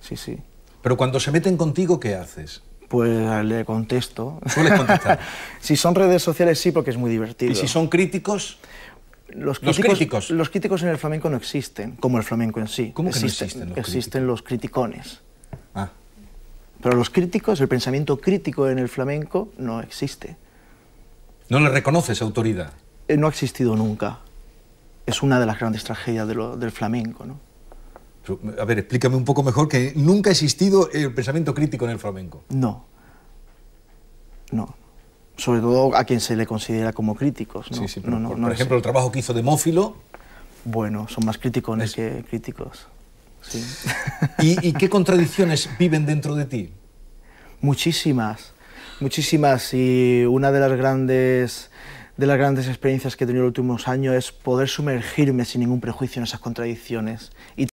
Sí. Sí, Pero cuando se meten contigo, ¿qué haces? Pues ah, le contesto. contestar? si son redes sociales, sí, porque es muy divertido. ¿Y si son críticos? Los críticos, los críticos, en el flamenco no existen, como el flamenco en sí. ¿Cómo existen, que no existen los Existen los criticones. Ah. Pero los críticos, el pensamiento crítico en el flamenco no existe. ¿No le reconoces autoridad? Eh, no ha existido nunca. Es una de las grandes tragedias del flamenco, ¿no? A ver, explícame un poco mejor que nunca ha existido el pensamiento crítico en el flamenco. No. No. Sobre todo a quien se le considera como críticos. Sí, por, ejemplo, el trabajo que hizo Demófilo. Bueno, son más críticos que críticos. ¿Y, qué contradicciones viven dentro de ti? Muchísimas, muchísimas. Y una de las grandes de las grandes experiencias que he tenido en los últimos años es poder sumergirme sin ningún prejuicio en esas contradicciones y